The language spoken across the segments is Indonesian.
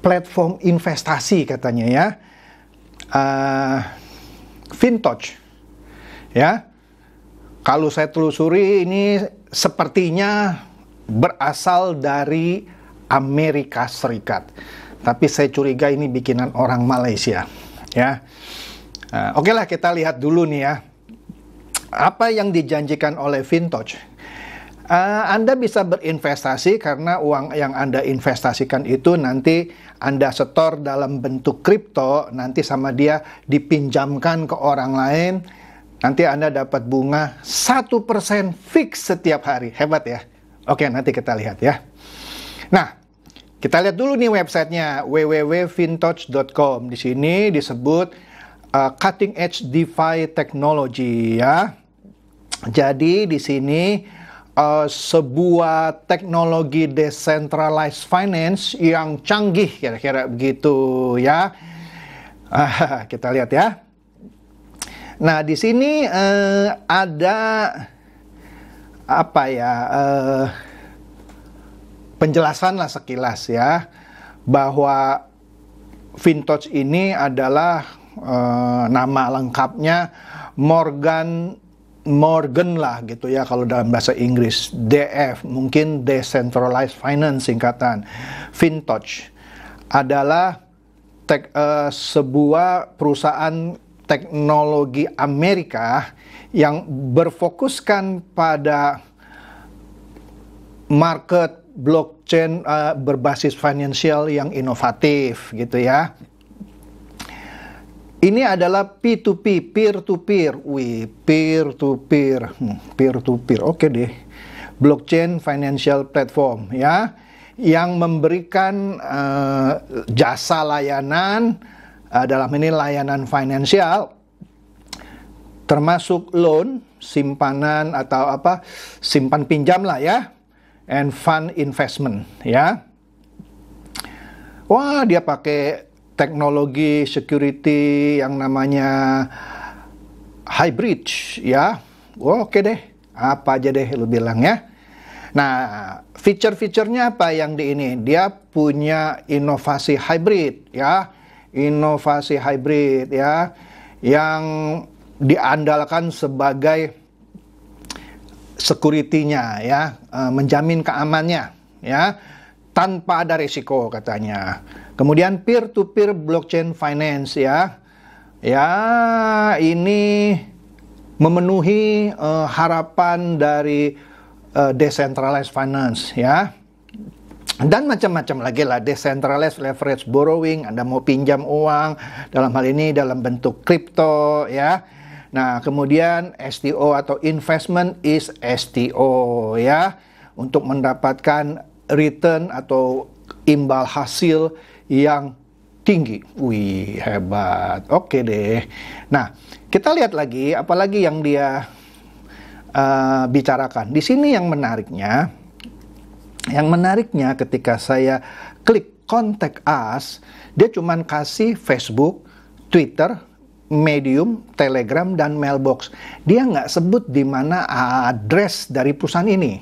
platform investasi katanya ya. Uh, eh, Fintouch. Ya. Kalau saya telusuri ini sepertinya berasal dari Amerika Serikat. Tapi saya curiga ini bikinan orang Malaysia. Ya. Uh, Oke okay lah kita lihat dulu nih ya. Apa yang dijanjikan oleh Fintouch Uh, anda bisa berinvestasi karena uang yang Anda investasikan itu nanti Anda setor dalam bentuk kripto, nanti sama dia dipinjamkan ke orang lain. Nanti Anda dapat bunga satu persen fix setiap hari. Hebat ya. Oke, nanti kita lihat ya. Nah, kita lihat dulu nih websitenya www.fintouch.com. Di sini disebut uh, cutting edge DeFi technology ya. Jadi di sini uh, sebuah teknologi decentralized finance yang canggih kira-kira begitu ya. Uh, kita lihat ya. Nah di sini uh, ada apa ya uh, penjelasan lah sekilas ya bahwa Vintage ini adalah uh, nama lengkapnya Morgan Morgan lah gitu ya kalau dalam bahasa Inggris DF mungkin decentralized finance singkatan fintech adalah tek, uh, sebuah perusahaan teknologi Amerika yang berfokuskan pada market blockchain uh, berbasis finansial yang inovatif gitu ya ini adalah P2P, peer to peer. Wih, peer to peer. Hmm, peer to peer. Oke okay deh. Blockchain financial platform ya yang memberikan uh, jasa layanan uh, dalam ini layanan finansial termasuk loan, simpanan atau apa simpan pinjam lah ya and fund investment ya wah dia pakai teknologi security yang namanya hybrid ya. Oh, Oke okay deh, apa aja deh lu bilang ya. Nah, feature-fiturnya apa yang di ini? Dia punya inovasi hybrid ya. Inovasi hybrid ya yang diandalkan sebagai security-nya ya, eh, menjamin keamanannya, ya tanpa ada risiko katanya. Kemudian peer-to-peer blockchain finance ya. Ya, ini memenuhi uh, harapan dari uh, decentralized finance ya. Dan macam-macam lagi lah, decentralized leverage borrowing, Anda mau pinjam uang, dalam hal ini dalam bentuk kripto ya. Nah, kemudian STO atau investment is STO ya, untuk mendapatkan return atau imbal hasil yang tinggi. Wih, hebat. Oke deh. Nah, kita lihat lagi apalagi yang dia uh, bicarakan. Di sini yang menariknya yang menariknya ketika saya klik contact us, dia cuma kasih Facebook, Twitter, Medium, Telegram, dan Mailbox. Dia nggak sebut di mana address dari perusahaan ini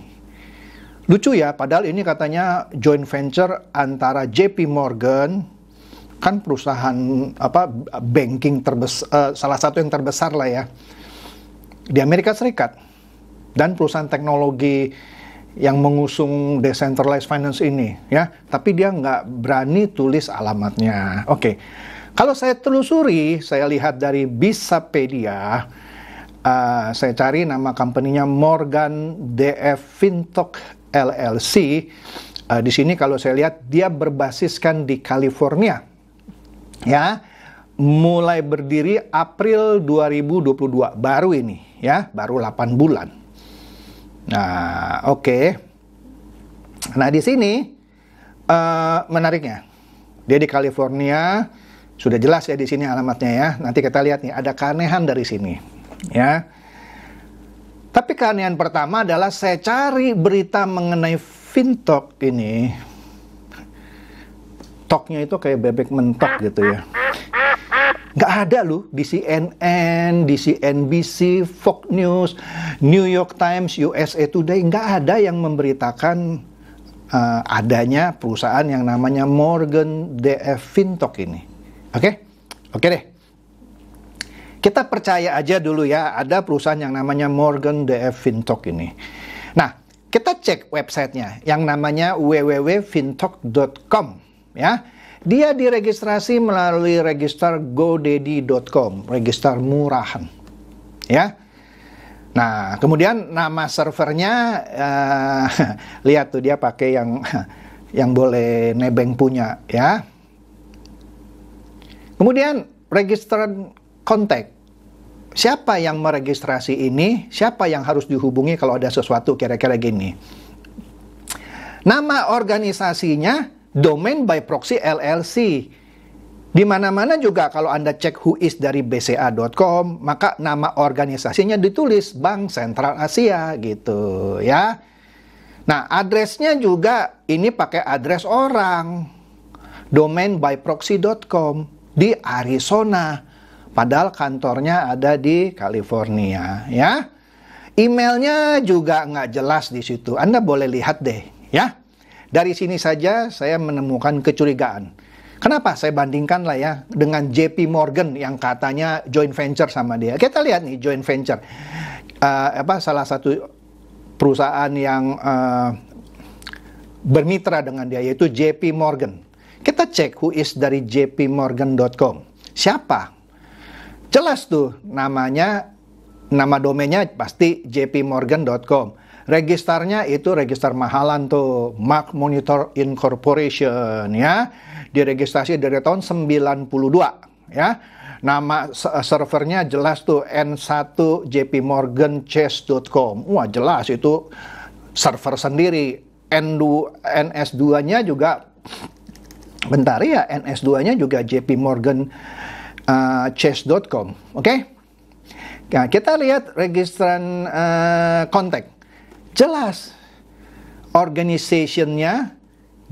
Lucu ya, padahal ini katanya joint venture antara JP Morgan kan perusahaan apa banking terbesar uh, eh, salah satu yang terbesar lah ya di Amerika Serikat dan perusahaan teknologi yang mengusung decentralized finance ini ya tapi dia nggak berani tulis alamatnya oke okay. kalau saya telusuri saya lihat dari Bisapedia uh, saya cari nama company Morgan DF Fintech LLC. Uh, eh, di sini kalau saya lihat dia berbasiskan di California. Ya. Mulai berdiri April 2022 baru ini ya, baru 8 bulan. Nah, oke. Okay. Nah, di sini uh, menariknya dia di California sudah jelas ya di sini alamatnya ya. Nanti kita lihat nih ada keanehan dari sini. Ya. Tapi keanehan pertama adalah saya cari berita mengenai fintok ini. Toknya itu kayak bebek mentok gitu ya. Nggak ada loh di CNN, di CNBC, Fox News, New York Times, USA Today. Nggak ada yang memberitakan uh, adanya perusahaan yang namanya Morgan DF Fintok ini. Oke? Okay? Oke okay deh. Kita percaya aja dulu ya, ada perusahaan yang namanya Morgan DF Fintok ini. Nah, kita cek websitenya yang namanya www.fintok.com ya. Dia diregistrasi melalui register godaddy.com, register murahan. Ya. Nah, kemudian nama servernya uh, lihat tuh dia pakai yang yang boleh nebeng punya ya. Kemudian register kontak siapa yang meregistrasi ini, siapa yang harus dihubungi kalau ada sesuatu kira-kira gini. Nama organisasinya domain by proxy LLC. Di mana-mana juga kalau Anda cek who is dari bca.com, maka nama organisasinya ditulis Bank Sentral Asia gitu ya. Nah, addressnya juga ini pakai address orang. Domain by proxy.com di Arizona. Padahal kantornya ada di California, ya. Emailnya juga nggak jelas di situ. Anda boleh lihat deh, ya. Dari sini saja saya menemukan kecurigaan. Kenapa saya bandingkan lah ya dengan JP Morgan yang katanya joint venture sama dia. Kita lihat nih joint venture. Uh, apa salah satu perusahaan yang uh, bermitra dengan dia yaitu JP Morgan. Kita cek who is dari jpmorgan.com. Siapa Jelas tuh namanya nama domainnya pasti jpmorgan.com. Registernya itu register mahalan tuh, Mark Monitor Incorporation ya. Diregistrasi dari tahun 92 ya. Nama servernya jelas tuh n1jpmorganchase.com. Wah, jelas itu server sendiri. N2 NS2-nya juga bentar ya, NS2-nya juga JP Morgan uh, eh, chess.com. Oke? Okay? Ya, nah, kita lihat registran uh, kontak. Jelas organisasinya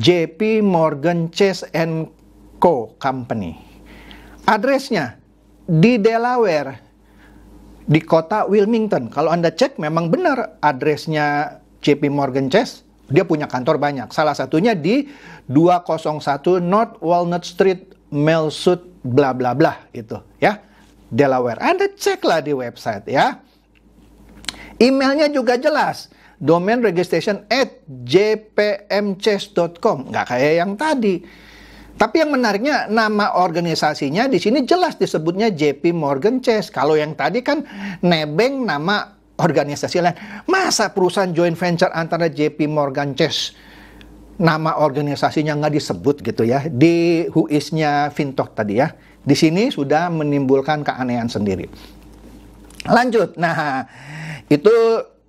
JP Morgan Chase and Co Company. Addressnya di Delaware di kota Wilmington. Kalau Anda cek memang benar addressnya JP Morgan Chase. Dia punya kantor banyak. Salah satunya di 201 North Walnut Street, Melsut, bla bla bla gitu ya. Delaware. Anda ceklah di website ya. Emailnya juga jelas. Domain registration at jpmchess.com. Nggak kayak yang tadi. Tapi yang menariknya nama organisasinya di sini jelas disebutnya JP Morgan Chase. Kalau yang tadi kan nebeng nama organisasi lain. Masa perusahaan joint venture antara JP Morgan Chase nama organisasinya nggak disebut gitu ya di huisnya Fintok tadi ya. Di sini sudah menimbulkan keanehan sendiri. Lanjut, nah itu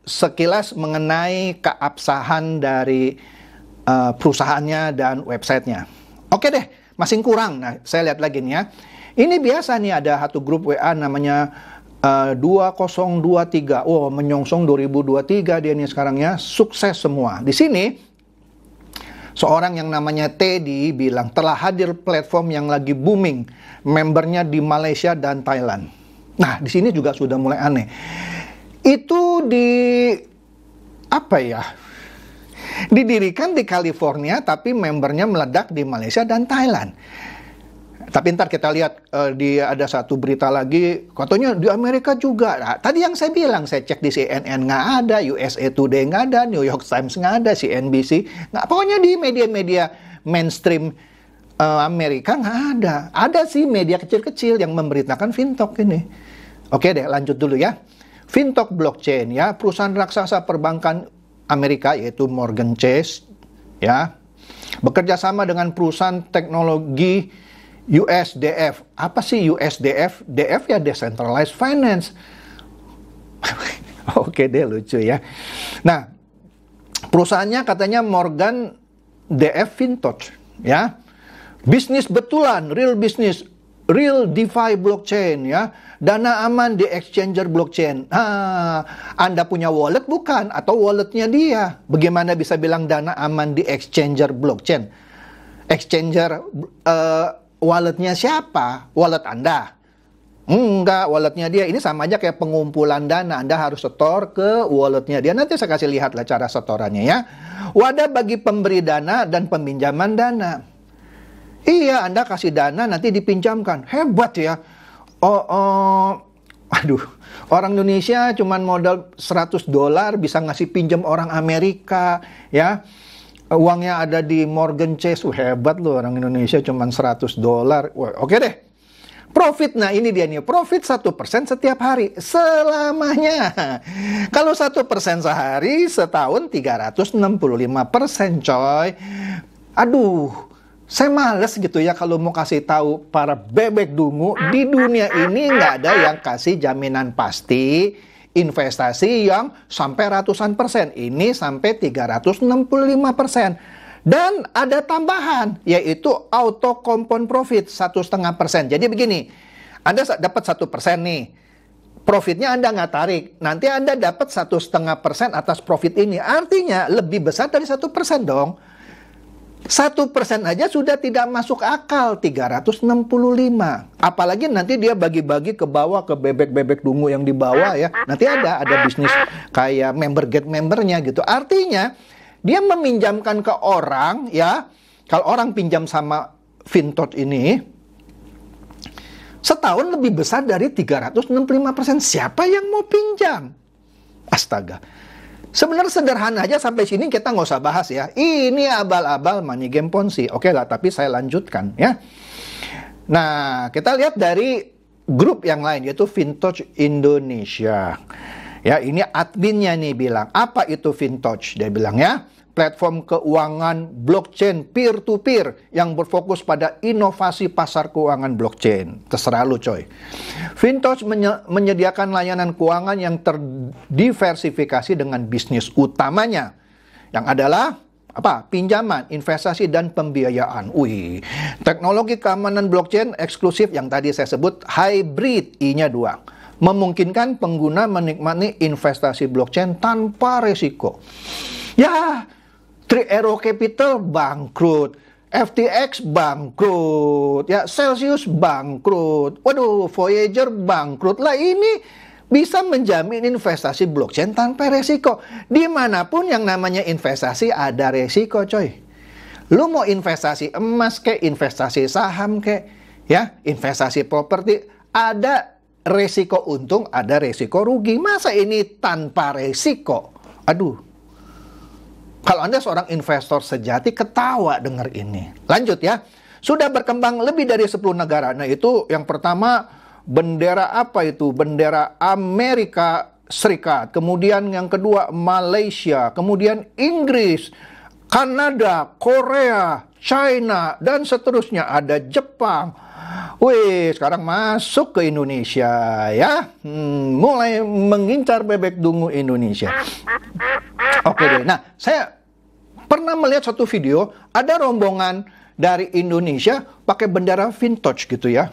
sekilas mengenai keabsahan dari uh, perusahaannya dan websitenya. Oke deh, masih kurang. Nah, saya lihat lagi nih ya. Ini biasa nih ada satu grup WA namanya uh, eh, 2023. Oh, menyongsong 2023 dia ini sekarang ya. Sukses semua. Di sini Seorang yang namanya Teddy bilang telah hadir platform yang lagi booming, membernya di Malaysia dan Thailand. Nah, di sini juga sudah mulai aneh. Itu di apa ya? Didirikan di California tapi membernya meledak di Malaysia dan Thailand. Tapi ntar kita lihat uh, di ada satu berita lagi, katanya di Amerika juga. Nah, tadi yang saya bilang, saya cek di CNN nggak ada, USA Today nggak ada, New York Times nggak ada, CNBC nggak. Pokoknya di media-media mainstream uh, Amerika nggak ada. Ada sih media kecil-kecil yang memberitakan Vintok ini. Oke deh, lanjut dulu ya. Vintok blockchain ya, perusahaan raksasa perbankan Amerika yaitu Morgan Chase ya bekerja sama dengan perusahaan teknologi USDF. Apa sih USDF? DF ya decentralized finance. Oke deh lucu ya. Nah, perusahaannya katanya Morgan DF Vintage ya. Bisnis betulan, real bisnis, real DeFi blockchain ya. Dana aman di exchanger blockchain. Ah, Anda punya wallet bukan atau walletnya dia? Bagaimana bisa bilang dana aman di exchanger blockchain? Exchanger eh, walletnya siapa? Wallet Anda. Enggak, walletnya dia. Ini sama aja kayak pengumpulan dana. Anda harus setor ke walletnya dia. Nanti saya kasih lihat lah cara setorannya ya. Wadah bagi pemberi dana dan peminjaman dana. Iya, Anda kasih dana nanti dipinjamkan. Hebat ya. Oh, oh aduh, orang Indonesia cuman modal 100 dolar bisa ngasih pinjam orang Amerika ya. Eh, uangnya ada di Morgan Chase, Wah, hebat loh orang Indonesia cuma 100 dolar. Oke okay deh. Profit, nah ini dia nih, profit 1% setiap hari, selamanya. Kalau satu persen sehari, setahun 365% coy. Aduh, saya males gitu ya kalau mau kasih tahu para bebek dungu di dunia ini nggak ada yang kasih jaminan pasti investasi yang sampai ratusan persen. Ini sampai 365 persen. Dan ada tambahan, yaitu auto compound profit satu setengah persen. Jadi begini, Anda dapat satu persen nih, profitnya Anda nggak tarik. Nanti Anda dapat satu setengah persen atas profit ini. Artinya lebih besar dari satu persen dong satu persen aja sudah tidak masuk akal 365 apalagi nanti dia bagi-bagi ke bawah ke bebek-bebek dungu yang di bawah ya nanti ada ada bisnis kayak member get membernya gitu artinya dia meminjamkan ke orang ya kalau orang pinjam sama Fintot ini setahun lebih besar dari 365 persen siapa yang mau pinjam astaga Sebenarnya sederhana aja sampai sini kita nggak usah bahas ya. Ini abal-abal money game ponzi. Oke okay lah, tapi saya lanjutkan ya. Nah, kita lihat dari grup yang lain yaitu Vintage Indonesia. Ya, ini adminnya nih bilang, apa itu FinTouch? Dia bilang ya, platform keuangan blockchain peer-to-peer yang berfokus pada inovasi pasar keuangan blockchain. Terserah lu coy. FinTouch menye menyediakan layanan keuangan yang terdiversifikasi dengan bisnis utamanya. Yang adalah apa pinjaman, investasi dan pembiayaan. Wih, teknologi keamanan blockchain eksklusif yang tadi saya sebut hybrid I-nya dua memungkinkan pengguna menikmati investasi blockchain tanpa resiko. Ya, Three Arrow Capital bangkrut, FTX bangkrut, ya Celsius bangkrut, waduh Voyager bangkrut lah ini bisa menjamin investasi blockchain tanpa resiko. Dimanapun yang namanya investasi ada resiko coy. Lu mau investasi emas ke, investasi saham ke, ya investasi properti, ada resiko untung, ada resiko rugi. Masa ini tanpa resiko? Aduh. Kalau Anda seorang investor sejati ketawa dengar ini. Lanjut ya. Sudah berkembang lebih dari 10 negara. Nah, itu yang pertama bendera apa itu? Bendera Amerika Serikat, kemudian yang kedua Malaysia, kemudian Inggris, Kanada, Korea, China, dan seterusnya. Ada Jepang. Wih, sekarang masuk ke Indonesia ya. Hmm, mulai mengincar bebek dungu Indonesia. Oke deh. Nah, saya pernah melihat satu video, ada rombongan dari Indonesia pakai bendera vintage gitu ya.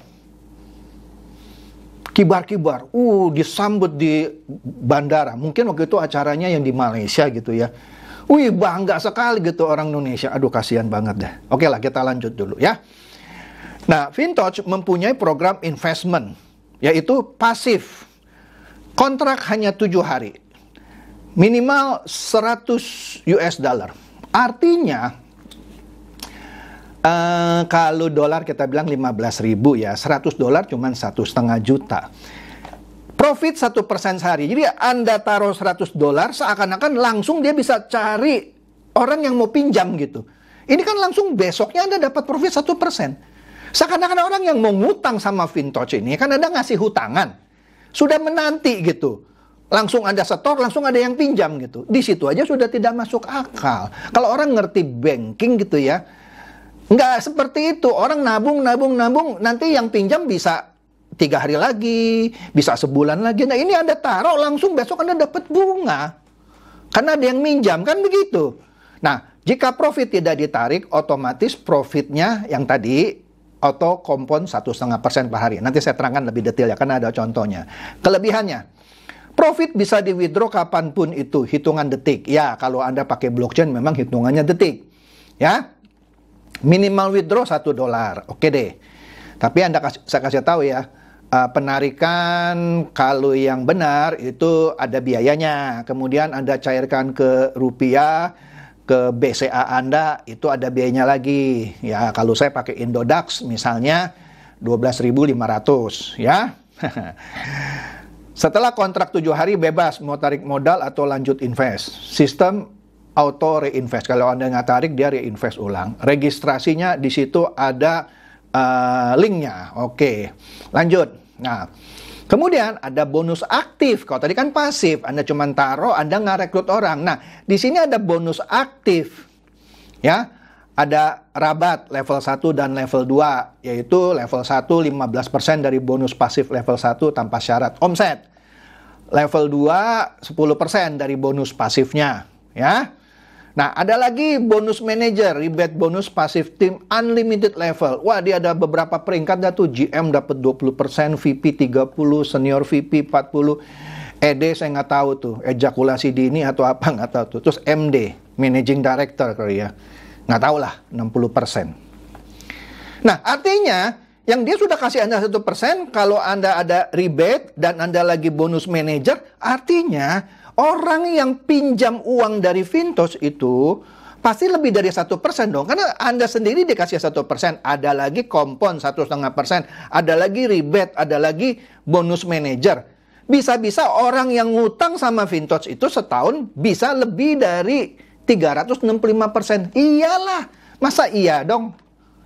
Kibar-kibar, uh disambut di bandara. Mungkin waktu itu acaranya yang di Malaysia gitu ya. Wih bangga sekali gitu orang Indonesia. Aduh kasihan banget deh. Oke lah kita lanjut dulu ya. Nah, Vintage mempunyai program investment yaitu pasif. Kontrak hanya tujuh hari. Minimal 100 US dollar. Artinya uh, kalau dolar kita bilang 15 ribu ya, 100 dolar cuma satu setengah juta profit satu persen sehari. Jadi Anda taruh 100 dolar, seakan-akan langsung dia bisa cari orang yang mau pinjam gitu. Ini kan langsung besoknya Anda dapat profit satu persen. Seakan-akan orang yang mau ngutang sama Vintoch ini kan Anda ngasih hutangan. Sudah menanti gitu. Langsung Anda setor, langsung ada yang pinjam gitu. Di situ aja sudah tidak masuk akal. Kalau orang ngerti banking gitu ya, Nggak seperti itu. Orang nabung, nabung, nabung. Nanti yang pinjam bisa tiga hari lagi, bisa sebulan lagi. Nah ini Anda taruh langsung besok Anda dapat bunga. Karena ada yang minjam, kan begitu. Nah, jika profit tidak ditarik, otomatis profitnya yang tadi auto kompon 1,5% per hari. Nanti saya terangkan lebih detail ya, karena ada contohnya. Kelebihannya, profit bisa di withdraw kapanpun itu, hitungan detik. Ya, kalau Anda pakai blockchain memang hitungannya detik. Ya, minimal withdraw 1 dolar. Oke deh. Tapi Anda kasih, saya kasih tahu ya, uh, penarikan kalau yang benar itu ada biayanya. Kemudian Anda cairkan ke rupiah, ke BCA Anda itu ada biayanya lagi. Ya, kalau saya pakai Indodax misalnya 12.500 ya. Setelah kontrak tujuh hari bebas mau tarik modal atau lanjut invest. Sistem auto reinvest. Kalau Anda nggak tarik dia reinvest ulang. Registrasinya di situ ada uh, linknya. Oke, lanjut. Nah, kemudian ada bonus aktif. Kalau tadi kan pasif, Anda cuma taruh, Anda nggak rekrut orang. Nah, di sini ada bonus aktif. Ya, ada rabat level 1 dan level 2, yaitu level 1 15% dari bonus pasif level 1 tanpa syarat omset. Level 2 10% dari bonus pasifnya, ya. Nah, ada lagi bonus manager, rebate bonus pasif tim unlimited level. Wah, dia ada beberapa peringkat dah tuh. GM dapat 20%, VP 30, senior VP 40, ED saya nggak tahu tuh, ejakulasi dini atau apa nggak tahu tuh. Terus MD, managing director kali ya. Nggak tahu lah, 60%. Nah, artinya yang dia sudah kasih Anda satu persen, kalau Anda ada rebate dan Anda lagi bonus manager, artinya orang yang pinjam uang dari Vintos itu pasti lebih dari satu persen dong karena anda sendiri dikasih satu persen ada lagi kompon satu setengah persen ada lagi ribet ada lagi bonus manager. bisa-bisa orang yang ngutang sama Vintos itu setahun bisa lebih dari 365 persen iyalah masa iya dong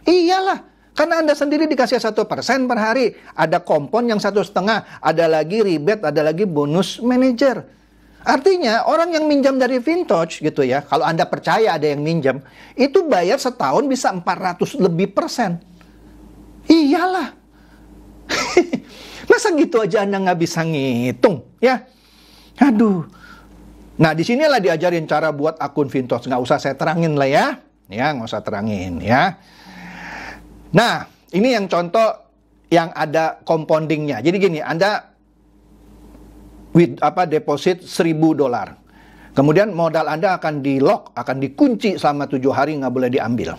iyalah karena anda sendiri dikasih satu persen per hari ada kompon yang satu setengah ada lagi ribet ada lagi bonus manager. Artinya orang yang minjam dari vintage gitu ya, kalau Anda percaya ada yang minjam, itu bayar setahun bisa 400 lebih persen. Iyalah. Masa gitu aja Anda nggak bisa ngitung ya? Aduh. Nah di disinilah diajarin cara buat akun vintage. Nggak usah saya terangin lah ya. Ya nggak usah terangin ya. Nah ini yang contoh yang ada compoundingnya. Jadi gini, Anda with apa deposit 1000 dolar. Kemudian modal Anda akan di lock, akan dikunci selama tujuh hari nggak boleh diambil.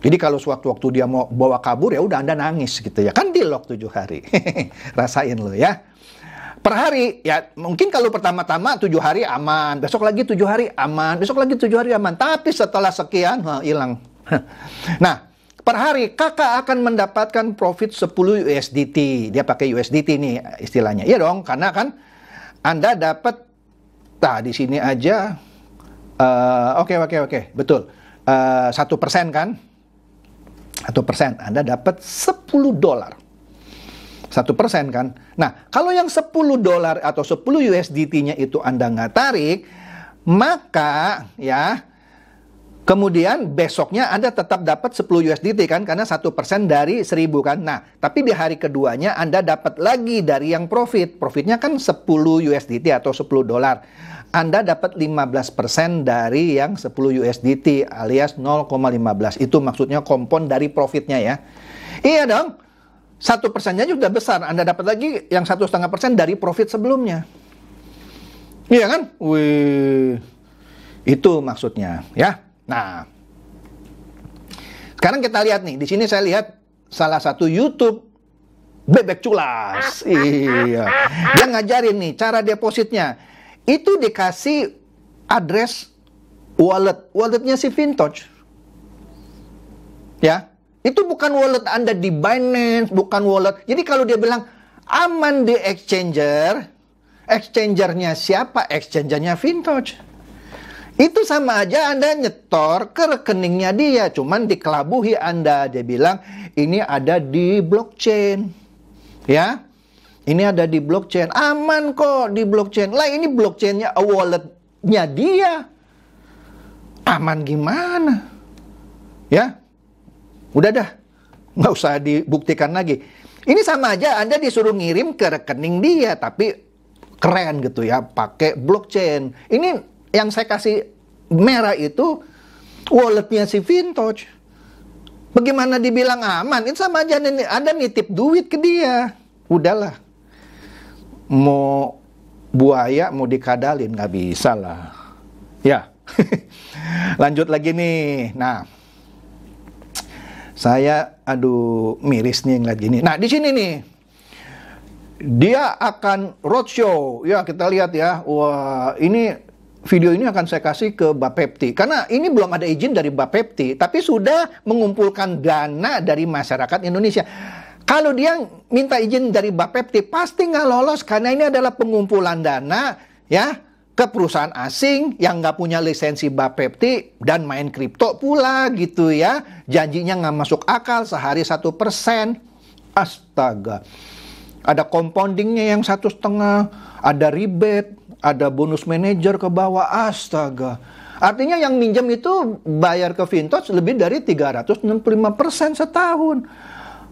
Jadi kalau sewaktu-waktu dia mau bawa kabur ya udah Anda nangis gitu ya. Kan di lock tujuh hari. Rasain lo ya. Per hari ya mungkin kalau pertama-tama tujuh hari aman, besok lagi tujuh hari aman, besok lagi tujuh hari aman. Tapi setelah sekian hilang. nah, per hari kakak akan mendapatkan profit 10 USDT. Dia pakai USDT nih istilahnya. Iya dong, karena kan anda dapat nah di sini aja eh, oke oke oke betul eh, satu uh, persen kan satu persen Anda dapat 10 dolar satu persen kan nah kalau yang 10 dolar atau 10 USDT-nya itu Anda nggak tarik maka ya Kemudian besoknya Anda tetap dapat 10 USDT kan karena satu persen dari 1000 kan. Nah, tapi di hari keduanya Anda dapat lagi dari yang profit. Profitnya kan 10 USDT atau 10 dolar. Anda dapat 15% dari yang 10 USDT alias 0,15. Itu maksudnya kompon dari profitnya ya. Iya dong. Satu persennya juga besar. Anda dapat lagi yang satu setengah persen dari profit sebelumnya. Iya kan? Wih. Itu maksudnya ya. Nah, sekarang kita lihat nih, di sini saya lihat salah satu YouTube bebek culas. Ah, ah, iya. Ah, dia ngajarin nih cara depositnya. Itu dikasih address wallet. Walletnya si Vintage. Ya. Itu bukan wallet Anda di Binance, bukan wallet. Jadi kalau dia bilang aman di exchanger, exchangernya siapa? Exchangernya Vintage. Itu sama aja Anda nyetor ke rekeningnya dia, cuman dikelabuhi Anda. Dia bilang, ini ada di blockchain. Ya, ini ada di blockchain. Aman kok di blockchain. Lah ini blockchainnya walletnya dia. Aman gimana? Ya, udah dah. Nggak usah dibuktikan lagi. Ini sama aja Anda disuruh ngirim ke rekening dia, tapi keren gitu ya, pakai blockchain. Ini yang saya kasih merah itu walletnya si Vintage. Bagaimana dibilang aman? Itu sama aja ada nitip duit ke dia. Udahlah. Mau buaya mau dikadalin nggak bisa lah. Ya. Lanjut lagi nih. Nah, saya aduh miris nih ngeliat gini. Nah, di sini nih dia akan roadshow. Ya, kita lihat ya. Wah, ini video ini akan saya kasih ke Bapepti karena ini belum ada izin dari Bapepti tapi sudah mengumpulkan dana dari masyarakat Indonesia. Kalau dia minta izin dari Bapepti pasti nggak lolos karena ini adalah pengumpulan dana ya ke perusahaan asing yang nggak punya lisensi Bapepti dan main kripto pula gitu ya. Janjinya nggak masuk akal sehari satu persen. Astaga. Ada compoundingnya yang satu setengah, ada rebate, ada bonus manajer ke bawah, astaga. Artinya yang minjem itu bayar ke Vintos lebih dari 365% setahun.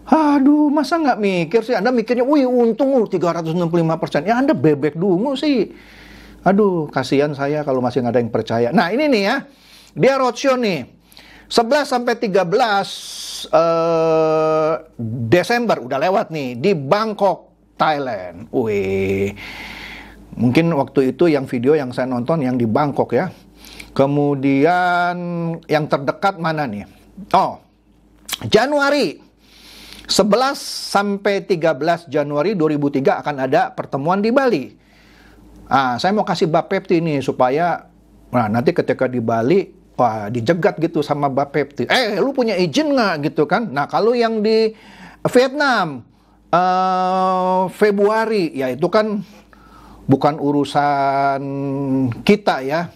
Aduh, masa nggak mikir sih? Anda mikirnya, wih untung 365%. Uh, ya Anda bebek dungu sih. Aduh, kasihan saya kalau masih nggak ada yang percaya. Nah ini nih ya, dia roadshow nih. 11 sampai 13 uh, eh, Desember udah lewat nih di Bangkok, Thailand. Wih. Mungkin waktu itu yang video yang saya nonton yang di Bangkok ya. Kemudian yang terdekat mana nih? Oh, Januari 11 sampai 13 Januari 2003 akan ada pertemuan di Bali. Ah, saya mau kasih Pepti ini supaya nah nanti ketika di Bali wah dijegat gitu sama Pepti. Eh, lu punya izin nggak gitu kan? Nah, kalau yang di Vietnam uh, Februari ya itu kan bukan urusan kita ya.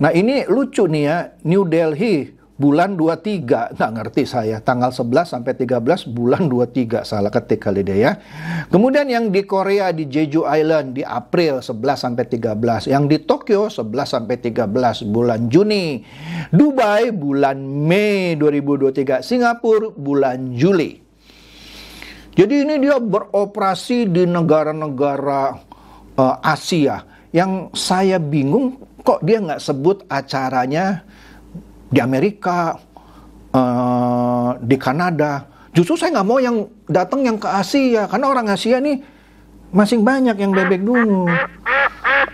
Nah ini lucu nih ya, New Delhi bulan 23, nggak ngerti saya, tanggal 11 sampai 13 bulan 23, salah ketik kali deh ya. Kemudian yang di Korea, di Jeju Island, di April 11 sampai 13, yang di Tokyo 11 sampai 13 bulan Juni, Dubai bulan Mei 2023, Singapura bulan Juli. Jadi ini dia beroperasi di negara-negara uh, Asia yang saya bingung kok dia nggak sebut acaranya di Amerika, uh, di Kanada. Justru saya nggak mau yang datang yang ke Asia karena orang Asia nih masing banyak yang bebek dulu.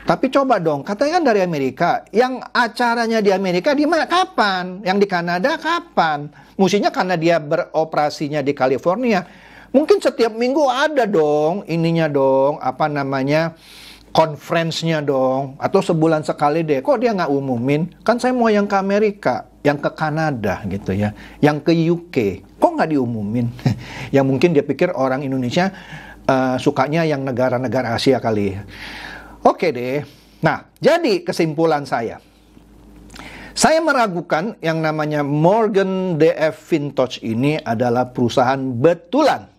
Tapi coba dong, katanya kan dari Amerika, yang acaranya di Amerika di mana kapan? Yang di Kanada kapan? Musinya karena dia beroperasinya di California, Mungkin setiap minggu ada dong ininya dong, apa namanya? conference-nya dong atau sebulan sekali deh. Kok dia nggak umumin? Kan saya mau yang ke Amerika, yang ke Kanada gitu ya, yang ke UK. Kok nggak diumumin? yang mungkin dia pikir orang Indonesia uh, sukanya yang negara-negara Asia kali. Oke deh. Nah, jadi kesimpulan saya. Saya meragukan yang namanya Morgan DF Vintage ini adalah perusahaan betulan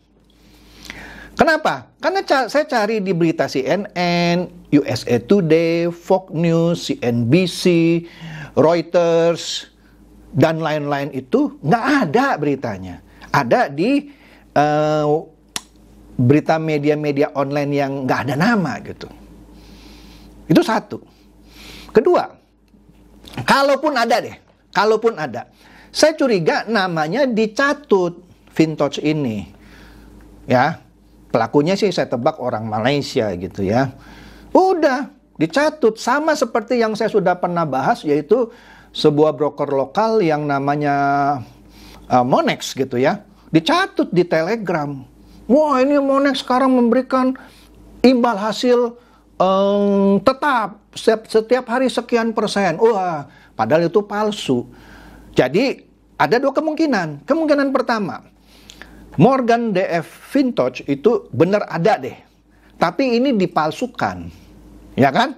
Kenapa? Karena ca saya cari di berita CNN, USA Today, Fox News, CNBC, Reuters, dan lain-lain itu nggak ada beritanya. Ada di uh, berita media-media online yang nggak ada nama gitu. Itu satu. Kedua, kalaupun ada deh, kalaupun ada, saya curiga namanya dicatut vintage ini. Ya, Pelakunya sih saya tebak orang Malaysia gitu ya. Udah, dicatut sama seperti yang saya sudah pernah bahas yaitu sebuah broker lokal yang namanya uh, Monex gitu ya. Dicatut di Telegram. Wah, ini Monex sekarang memberikan imbal hasil um, tetap setiap, setiap hari sekian persen. Wah, padahal itu palsu. Jadi ada dua kemungkinan. Kemungkinan pertama, Morgan DF Vintage itu benar ada deh. Tapi ini dipalsukan. Ya kan?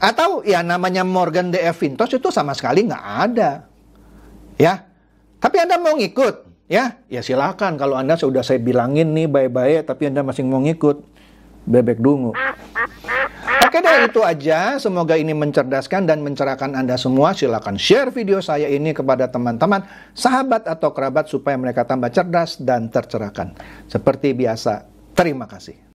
Atau ya namanya Morgan DF Vintage itu sama sekali nggak ada. Ya. Tapi Anda mau ngikut. Ya, ya silakan kalau Anda sudah saya bilangin nih bye-bye tapi Anda masih mau ngikut. Bebek dungu. Oke deh, itu aja. Semoga ini mencerdaskan dan mencerahkan Anda semua. Silahkan share video saya ini kepada teman-teman, sahabat atau kerabat supaya mereka tambah cerdas dan tercerahkan. Seperti biasa, terima kasih.